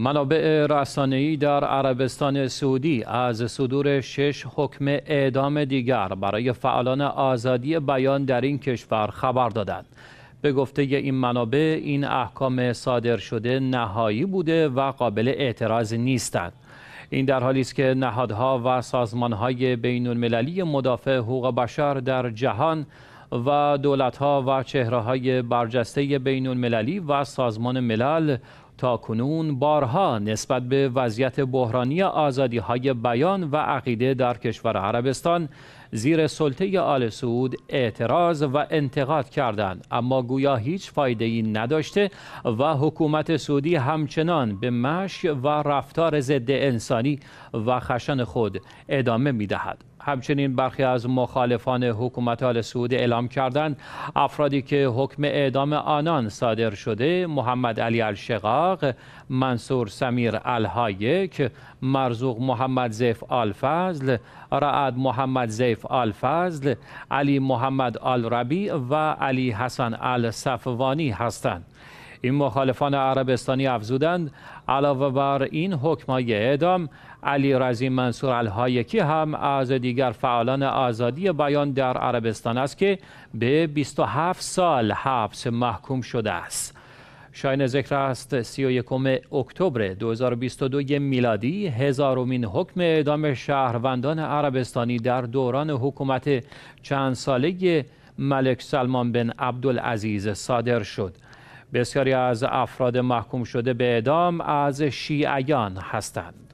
منابع رسانه‌ای در عربستان سعودی از صدور شش حکم اعدام دیگر برای فعالان آزادی بیان در این کشور خبر دادند. به گفته این منابع این احکام صادر شده نهایی بوده و قابل اعتراض نیستند. این در حالی است که نهادها و سازمانهای بین المللی مدافع حقوق بشر در جهان و دولتها و چهره های برجسته بین المللی و سازمان ملل تا کنون بارها نسبت به وضعیت بحرانی آزادی های بیان و عقیده در کشور عربستان زیر سلطه آل سعود اعتراض و انتقاد کردند اما گویا هیچ فایده ای نداشته و حکومت سعودی همچنان به مش و رفتار ضد انسانی و خشن خود ادامه می همچنین برخی از مخالفان حکومت آل سعود اعلام کردند افرادی که حکم اعدام آنان صادر شده محمد علی الشقا منصور سمیر الهایک مرزوق محمد زیف الفضل رعد محمد زیف الفضل علی محمد الربی و علی حسن صفوانی هستند این مخالفان عربستانی افزودند علاوه بر این حکمای اعدام علی رزی منصور الهایکی هم از دیگر فعالان آزادی بیان در عربستان است که به 27 سال حبس محکوم شده است شاین ذکر است 31 اکتبر 2022 میلادی هزارمین حکم اعدام شهروندان عربستانی در دوران حکومت چند ساله ملک سلمان بن عبدالعزیز صادر شد بسیاری از افراد محکوم شده به اعدام از شیعیان هستند